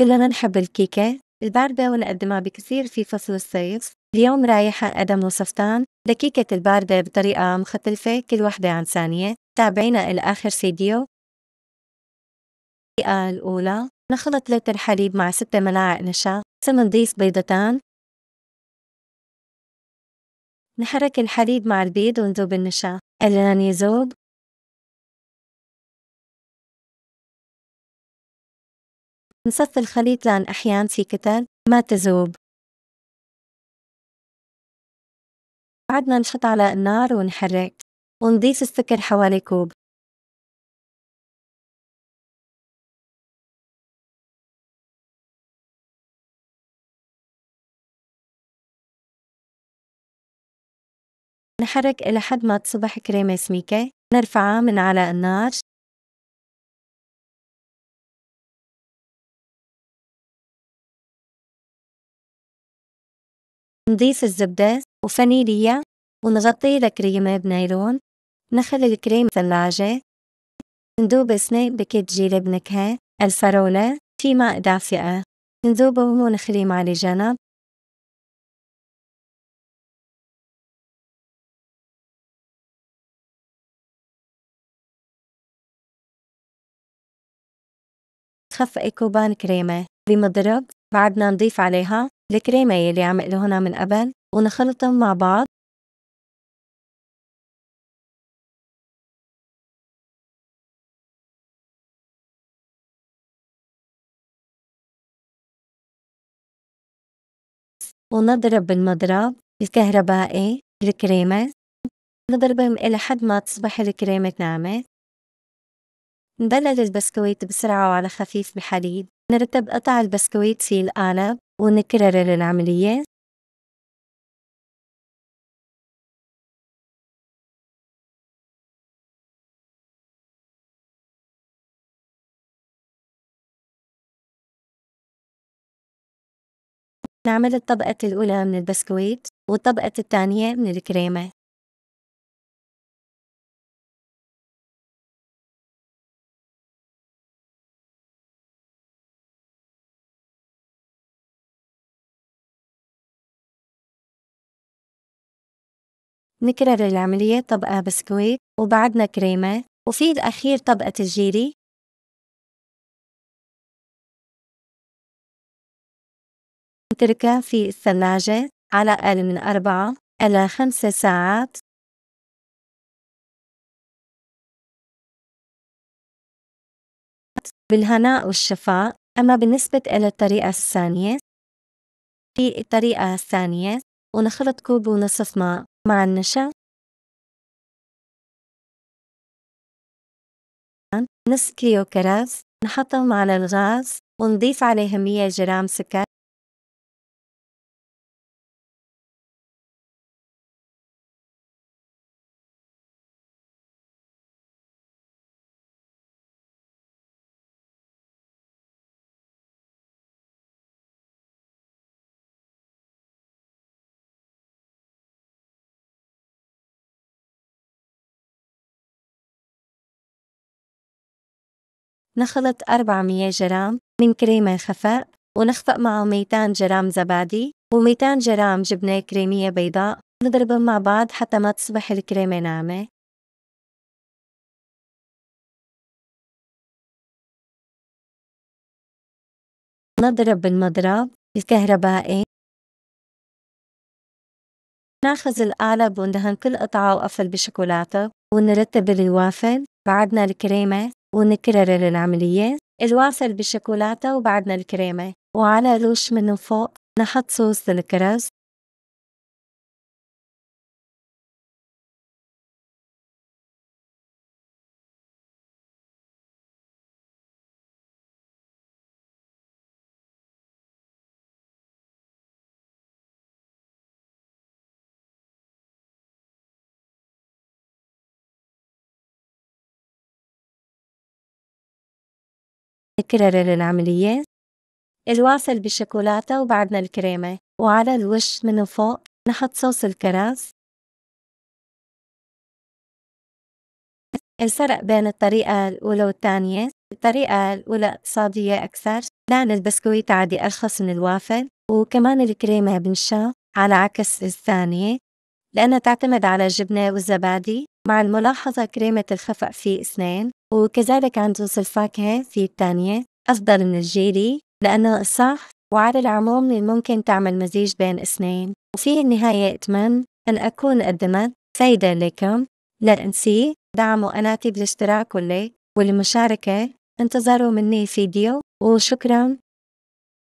كلنا نحب الكيكة الباردة ونقدمها بكثير في فصل الصيف اليوم رايح أقدم وصفتان لكيكة الباردة بطريقة مختلفة كل وحدة عن ثانية تابعينا إلى آخر فيديو الطريقة الأولى نخلط لتر حليب مع ستة ملاعق نشا ثم نضيف بيضتان نحرك الحليب مع البيض ونذوب النشا قلنا أن يذوب نصف الخليط لأن أحيان في كتل ما تذوب بعدنا نحط على النار ونحرك ونضيف السكر حوالي كوب نحرك إلى حد ما تصبح كريمة سميكة نرفعها من على النار نضيف الزبدة وفانيليا ونغطيه لكريمة بنايلون نخلي الكريم ثلاجة نذوب سنين بكيت جيلي بنكهة الفرولة في ماء دافئة نذوبهم ونخليهم على جنب خف كوبان كريمة بمضرب بعدنا نضيف عليها الكريمة يلي عم هنا من قبل ونخلطهم مع بعض ونضرب بالمضرب الكهربائي الكريمة نضربهم إلى حد ما تصبح الكريمة ناعمة نبلل البسكويت بسرعة وعلى خفيف بحليب نرتب قطع البسكويت في القالب ونكرر العمليات؟ نعمل الطبقة الأولى من البسكويت والطبقة الثانية من الكريمة نكرر العملية طبقة بسكويت وبعدنا كريمة وفي الأخير طبقة الجيري نتركها في الثلاجة على أقل من أربعة إلى خمسة ساعات بالهناء والشفاء أما بالنسبة إلى الطريقة الثانية في الطريقة الثانية ونخلط كوب ونصف ماء مع النشأ نص كيلو نحطهم على الغاز ونضيف عليهم 100 جرام سكر نخلط 400 جرام من كريمة خفاء ونخفق معه 200 جرام زبادي و200 جرام جبنة كريمية بيضاء نضربهم مع بعض حتى ما تصبح الكريمة ناعمة نضرب بالمضرب الكهربائي ناخذ القالب وندهن كل قطعة وقفل بشوكولاتة ونرتب الوافل بعدنا الكريمة ونكرر العمليات الواصل بالشوكولاتة وبعدنا الكريمة وعلى روش من فوق نحط صوص الكرز نكرر العملية الواصل بالشوكولاتة وبعدنا الكريمة وعلى الوش من فوق نحط صوص الكراز الفرق بين الطريقة الأولى والثانية الطريقة الأولى اقتصادية أكثر لأن نعم، البسكويت عادي أرخص من الوافل وكمان الكريمة بنشا على عكس الثانية لأنها تعتمد على الجبنة والزبادي مع الملاحظة كريمة الخفق في اثنين وكذلك عندوز الفاكهة في الثانية أفضل من الجيلي لأنه صح وعلى العموم ممكن تعمل مزيج بين اثنين وفي النهاية أتمنى أن أكون قدمت فايدة لكم لا تنسي دعم قناتي بالاشتراك واللي والمشاركة انتظروا مني فيديو وشكرا